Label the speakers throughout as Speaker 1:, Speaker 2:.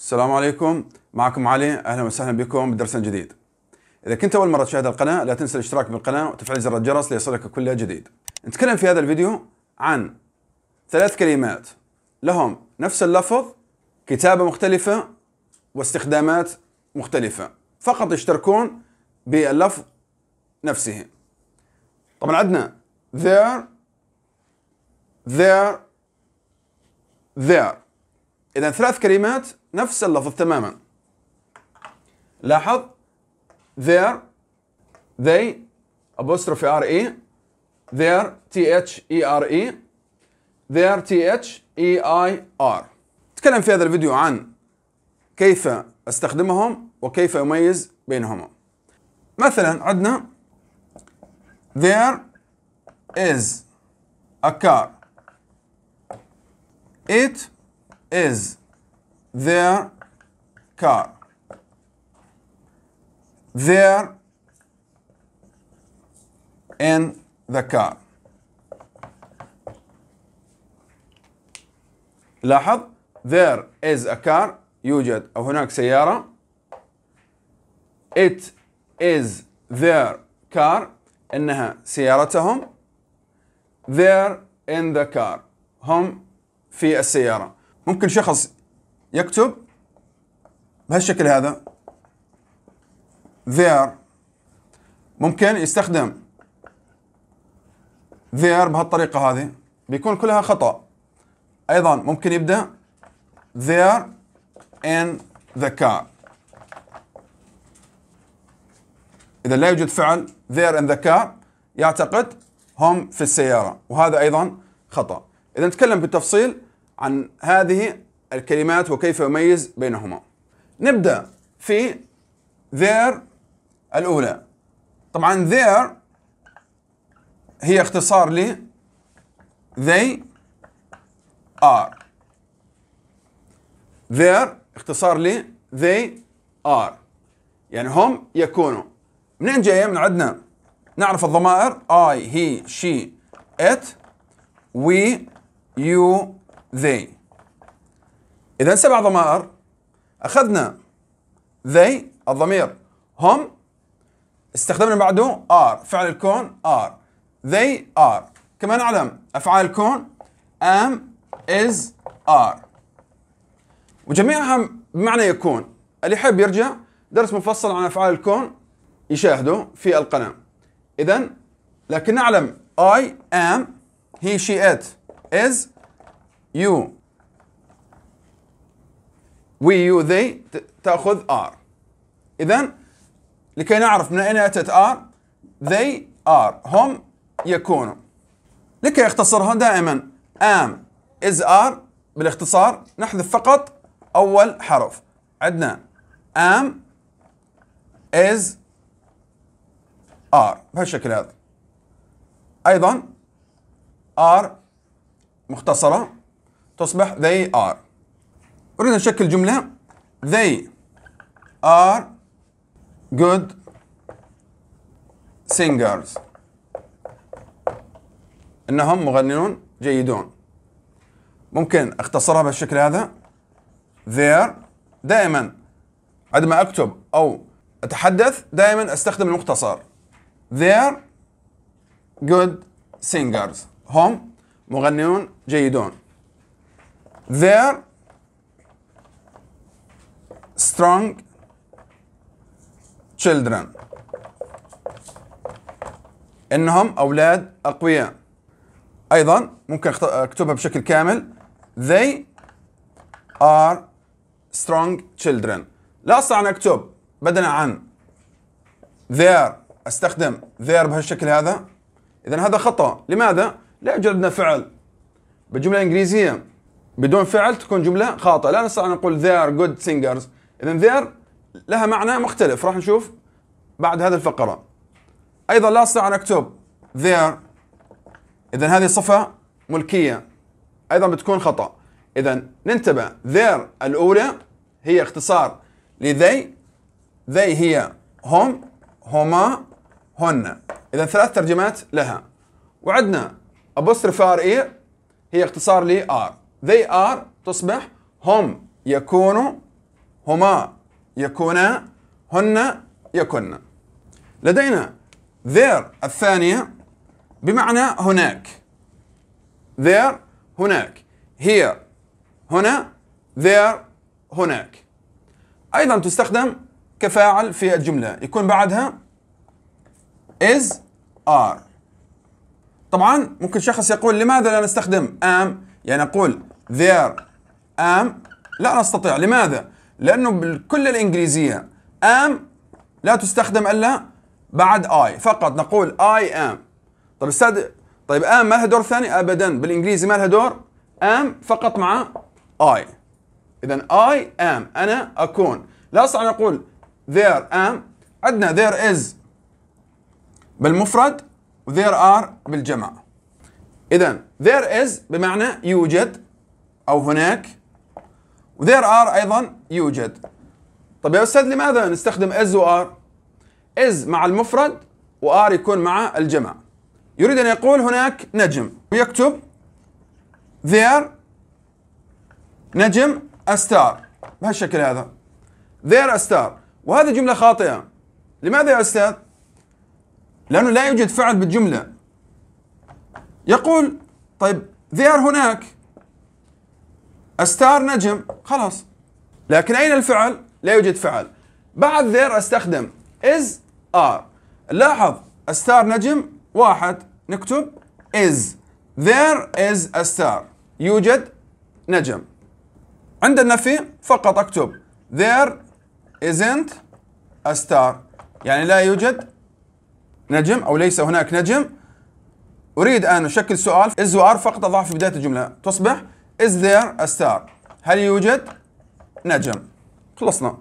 Speaker 1: السلام عليكم معكم علي اهلا وسهلا بكم بدرس جديد اذا كنت اول مره تشاهد القناه لا تنسى الاشتراك بالقناه وتفعيل زر الجرس ليصلك كل جديد نتكلم في هذا الفيديو عن ثلاث كلمات لهم نفس اللفظ كتابه مختلفه واستخدامات مختلفه فقط يشتركون باللفظ نفسه طبعا عندنا there there there إذا ثلاث كلمات نفس اللفظ تماما لاحظ there they apostrophe r e their t h e r e there t h e i r تكلم في هذا الفيديو عن كيف استخدمهم وكيف يميز بينهما مثلا عندنا there is a car it is their car there in the car لاحظ there is a car يوجد أو هناك سيارة it is their car إنها سيارتهم there in the car هم في السيارة ممكن شخص يكتب بهالشكل هذا there ممكن يستخدم there بهالطريقة هذه بيكون كلها خطأ أيضا ممكن يبدأ there in the car إذا لا يوجد فعل there in the car يعتقد هم في السيارة وهذا أيضا خطأ إذا نتكلم بالتفصيل عن هذه الكلمات وكيف يميز بينهما نبدأ في ذير الأولى طبعا ذير هي اختصار ل they are their اختصار ل they are يعني هم يكونوا منين جايه من عندنا نعرف الضمائر I, he, she, it we, you, they إذا سبع ضمائر أخذنا they الضمير هم استخدمنا بعده are فعل الكون are they are كما نعلم أفعال الكون am is are وجميعها بمعنى يكون اللي يحب يرجع درس مفصل عن أفعال الكون يشاهده في القناة إذا لكن نعلم I am he she it is يو وي يو ذي تاخذ ار اذا لكي نعرف من اين اتت ار ذي ار هم يكونوا لكي اختصرها دائما ام از ار بالاختصار نحذف فقط اول حرف عندنا ام از ار بهالشكل هذا ايضا ار مختصره تصبح they are أريد أن أشكل جملة they are good singers إنهم مغنون جيدون ممكن اختصرها بالشكل هذا there دائما عندما أكتب أو أتحدث دائما أستخدم المختصر they're good singers هم مغنيون جيدون their strong children انهم اولاد اقوياء ايضا ممكن اكتبها بشكل كامل they are strong children لا استطيع ان اكتب بدلا عن their استخدم their بهالشكل هذا اذا هذا خطا لماذا لا يوجد عندنا فعل بالجمله الانجليزيه بدون فعل تكون جمله خاطئه لا نستطيع ان نقول they are good singers اذا they are لها معنى مختلف راح نشوف بعد هذه الفقره ايضا لا استطيع ان اكتب they are اذا هذه صفه ملكيه ايضا بتكون خطا اذا ننتبه their الاولى هي اختصار لذي ذي هي هم هما هن اذا ثلاث ترجمات لها وعندنا apostrophe ار اي e هي اختصار لار they are تصبح هم يكونوا هما يكونا هن يكن لدينا there الثانية بمعنى هناك there هناك here هنا there هناك أيضا تستخدم كفاعل في الجملة يكون بعدها is are طبعا ممكن شخص يقول لماذا لا نستخدم am يعني نقول there am لا نستطيع لماذا؟ لأنه بكل الإنجليزية am لا تستخدم إلا بعد I فقط نقول I am طيب استاذ طيب am ما لها دور ثاني؟ أبدا بالإنجليزي ما لها دور am فقط مع I إذا I am أنا أكون لا أستطيع أن أقول there am عندنا there is بالمفرد وذير ار بالجمع اذا there is بمعنى يوجد أو هناك وذير آر أيضا يوجد طيب يا أستاذ لماذا نستخدم از وآر از مع المفرد وآر يكون مع الجمع يريد أن يقول هناك نجم ويكتب there نجم a star بهالشكل هذا there a star وهذه جملة خاطئة لماذا يا أستاذ؟ لأنه لا يوجد فعل بالجملة يقول طيب there هناك استار نجم خلاص لكن اين الفعل؟ لا يوجد فعل بعد ذير استخدم از ار لاحظ استار نجم واحد نكتب از ذير از استار يوجد نجم عند النفي فقط اكتب there isn't a star يعني لا يوجد نجم او ليس هناك نجم اريد ان اشكل سؤال is وار فقط اضعه في بدايه الجمله تصبح Is there a star? هل يوجد نجم؟ خلصنا.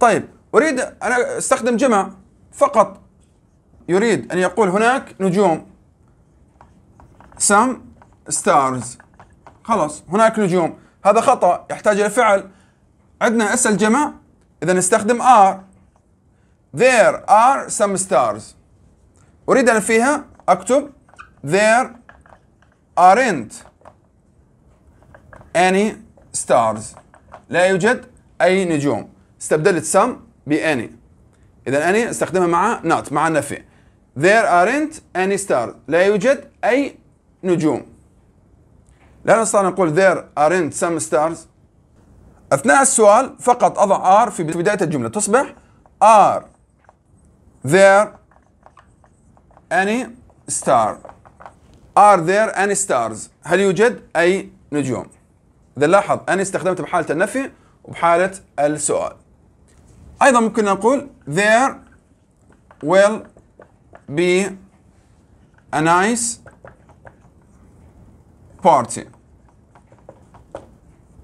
Speaker 1: طيب أريد أنا أستخدم جمع فقط يريد أن يقول هناك نجوم some stars خلاص هناك نجوم هذا خطأ يحتاج إلى فعل عندنا اس الجمع إذا نستخدم are there are some stars أريد أن فيها أكتب there aren't any stars لا يوجد أي نجوم استبدلت some بأني إذا أني استخدمها مع not مع نفي there aren't any stars لا يوجد أي نجوم لا نستطيع أن نقول there aren't some stars أثناء السؤال فقط أضع are في بداية الجملة تصبح are there any star are there any stars هل يوجد أي نجوم إذا لاحظ أني استخدمت بحالة النفي وبحالة السؤال أيضا ممكن نقول there will be a nice party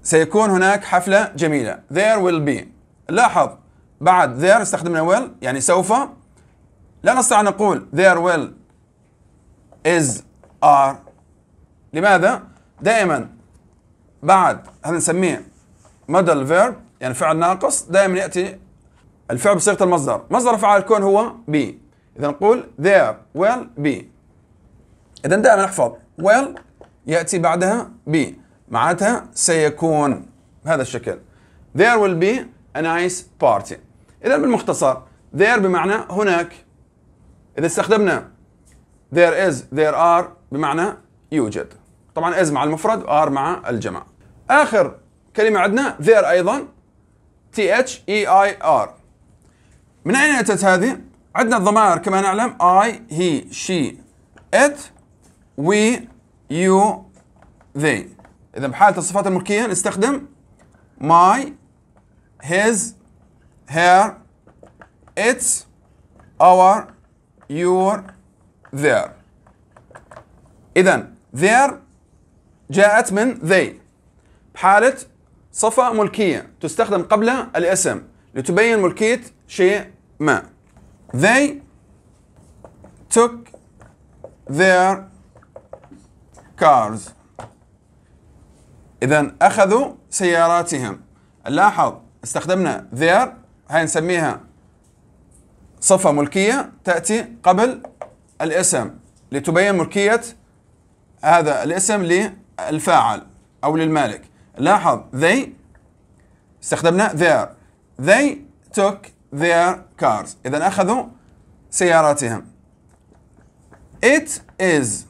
Speaker 1: سيكون هناك حفلة جميلة there will be لاحظ بعد there استخدمنا will يعني سوف لا نستطيع أن نقول there will is are لماذا؟ دائما بعد هذا نسميه مودل فيرب يعني فعل ناقص دائما ياتي الفعل بصيغه المصدر مصدر فعل الكون هو بي اذا نقول there will be اذا دائما نحفظ will ياتي بعدها بي معناتها سيكون بهذا الشكل there will be a nice party اذا بالمختصر there بمعنى هناك اذا استخدمنا there is there are بمعنى يوجد طبعا is مع المفرد are مع الجمع اخر كلمه عندنا ذير ايضا تي اتش اي اي ار من اين اتت هذه؟ عندنا الضمائر كما نعلم اي هي شي ات وي يو ذي اذا بحاله الصفات الملكيه نستخدم ماي هيز هير اتس اور يور ذير اذا ذير جاءت من ذي حالة صفة ملكية تستخدم قبل الاسم لتبين ملكية شيء ما. They took their cars. إذا أخذوا سياراتهم. لاحظ استخدمنا their هاي نسميها صفة ملكية تأتي قبل الاسم لتبين ملكية هذا الاسم للفاعل أو للمالك لاحظ they استخدمنا their they took their cars إذا أخذوا سياراتهم it is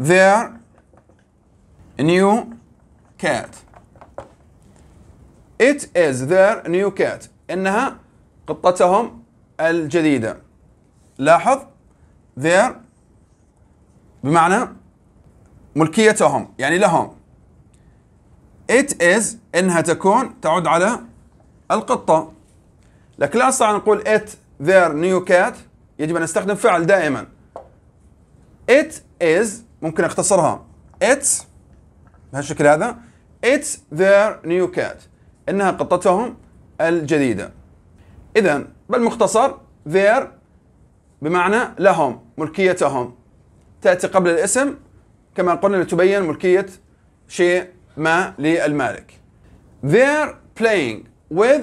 Speaker 1: their new cat it is their new cat إنها قطتهم الجديدة لاحظ their بمعنى ملكيتهم يعني لهم it is انها تكون تعود على القطه لكن لا استطيع ان اقول it their new cat يجب ان استخدم فعل دائما it is ممكن اختصرها it's بهالشكل هذا it's their new cat انها قطتهم الجديده اذا بالمختصر their بمعنى لهم ملكيتهم تاتي قبل الاسم كما قلنا لتبين ملكيه شيء ما للمالك they're playing with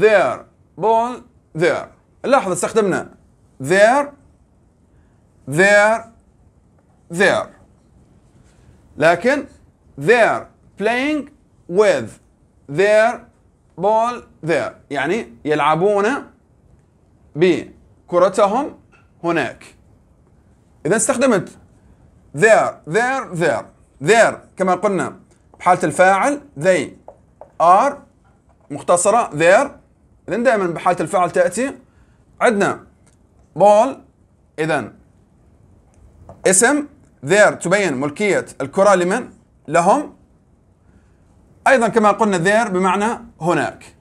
Speaker 1: their ball there لاحظ استخدمنا their their their لكن they're playing with their ball there يعني يلعبون بكرتهم هناك إذا استخدمت there there there there كما قلنا بحالة الفاعل they are مختصرة their إذن دائما بحالة الفاعل تأتي عندنا ball إذا اسم their تبين ملكية الكرة لمن؟ لهم أيضا كما قلنا their بمعنى هناك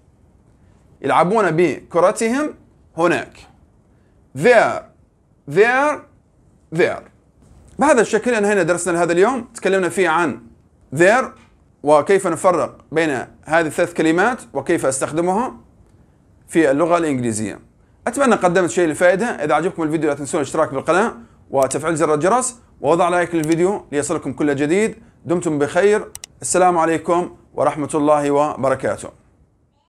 Speaker 1: يلعبون بكرتهم هناك there there there بهذا الشكل انهينا درسنا لهذا اليوم تكلمنا فيه عن there وكيف نفرق بين هذه الثلاث كلمات وكيف استخدمها في اللغة الإنجليزية أتمنى قدمت شيء للفائدة إذا عجبكم الفيديو لا تنسون الاشتراك بالقناة وتفعيل زر الجرس ووضع لايك للفيديو ليصلكم كل جديد دمتم بخير السلام عليكم ورحمة الله وبركاته